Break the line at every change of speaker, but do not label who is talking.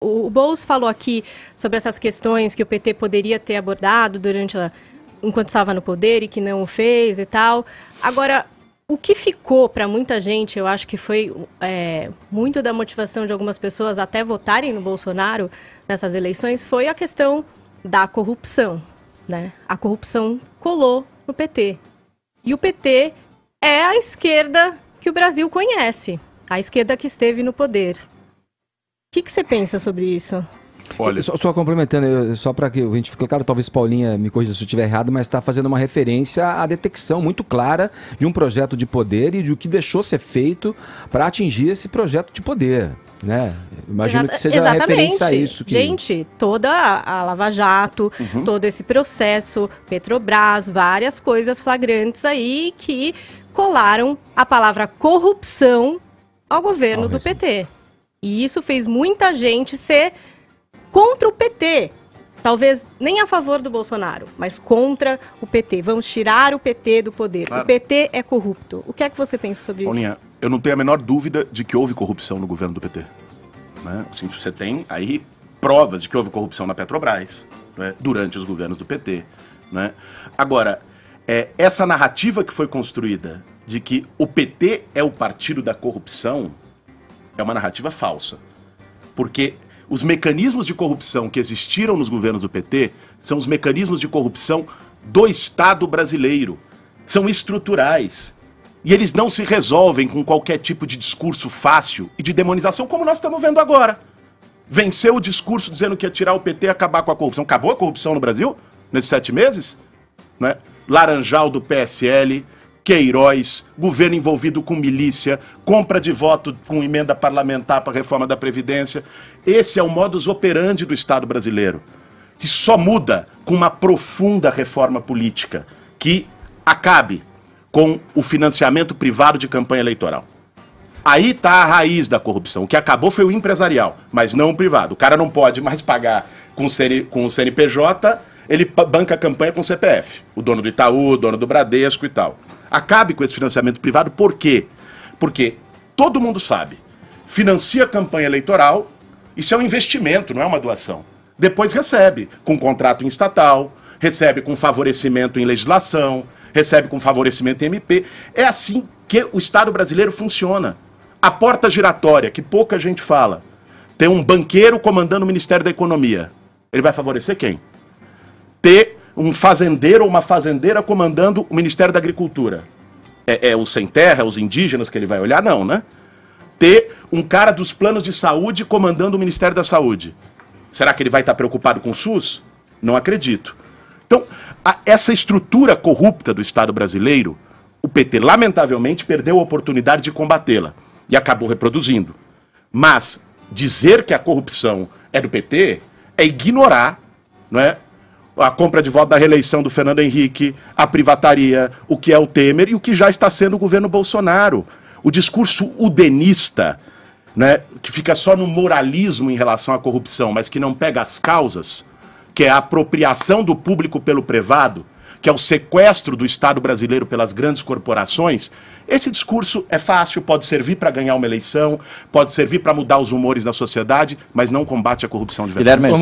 O Boulos falou aqui sobre essas questões que o PT poderia ter abordado durante a, enquanto estava no poder e que não o fez e tal. Agora, o que ficou para muita gente, eu acho que foi é, muito da motivação de algumas pessoas até votarem no Bolsonaro nessas eleições, foi a questão da corrupção. Né? A corrupção colou no PT. E o PT é a esquerda que o Brasil conhece, a esquerda que esteve no poder que, que você pensa sobre isso?
Olha. Só, só complementando, eu, só para que o gente fique claro, talvez Paulinha me corrija se eu estiver errado, mas está fazendo uma referência à detecção muito clara de um projeto de poder e de o que deixou ser feito para atingir esse projeto de poder. Né? Imagino que seja exatamente. referência a isso. Que... Gente,
toda a, a Lava Jato, uhum. todo esse processo, Petrobras, várias coisas flagrantes aí que colaram a palavra corrupção ao governo Talvez. do PT. E isso fez muita gente ser contra o PT. Talvez nem a favor do Bolsonaro, mas contra o PT. Vamos tirar o PT do poder. Claro. O PT é corrupto. O que é que você pensa sobre isso? Paulinha,
eu não tenho a menor dúvida de que houve corrupção no governo do PT. Né? Assim, você tem aí provas de que houve corrupção na Petrobras né? durante os governos do PT. Né? Agora, é, essa narrativa que foi construída de que o PT é o partido da corrupção é uma narrativa falsa. Porque os mecanismos de corrupção que existiram nos governos do PT são os mecanismos de corrupção do Estado brasileiro. São estruturais. E eles não se resolvem com qualquer tipo de discurso fácil e de demonização, como nós estamos vendo agora. Venceu o discurso dizendo que ia tirar o PT e acabar com a corrupção. Acabou a corrupção no Brasil nesses sete meses? Né? Laranjal do PSL, Queiroz, governo envolvido com milícia, compra de voto com emenda parlamentar para a reforma da Previdência. Esse é o modus operandi do Estado brasileiro, que só muda com uma profunda reforma política que acabe com o financiamento privado de campanha eleitoral. Aí está a raiz da corrupção. O que acabou foi o empresarial, mas não o privado. O cara não pode mais pagar com o CNPJ ele banca a campanha com o CPF. O dono do Itaú, o dono do Bradesco e tal. Acabe com esse financiamento privado, por quê? Porque todo mundo sabe, financia a campanha eleitoral, isso é um investimento, não é uma doação. Depois recebe com contrato em estatal, recebe com favorecimento em legislação, recebe com favorecimento em MP. É assim que o Estado brasileiro funciona. A porta giratória, que pouca gente fala, tem um banqueiro comandando o Ministério da Economia. Ele vai favorecer quem? ter um fazendeiro ou uma fazendeira comandando o Ministério da Agricultura. É, é o sem terra, é os indígenas que ele vai olhar? Não, né? Ter um cara dos planos de saúde comandando o Ministério da Saúde. Será que ele vai estar preocupado com o SUS? Não acredito. Então, a, essa estrutura corrupta do Estado brasileiro, o PT, lamentavelmente, perdeu a oportunidade de combatê-la e acabou reproduzindo. Mas dizer que a corrupção é do PT é ignorar não é, a compra de voto da reeleição do Fernando Henrique, a privataria, o que é o Temer e o que já está sendo o governo Bolsonaro. O discurso udenista, né, que fica só no moralismo em relação à corrupção, mas que não pega as causas, que é a apropriação do público pelo privado, que é o sequestro do Estado brasileiro pelas grandes corporações, esse discurso é fácil, pode servir para ganhar uma eleição, pode servir para mudar os humores da sociedade, mas não combate a corrupção de verdade.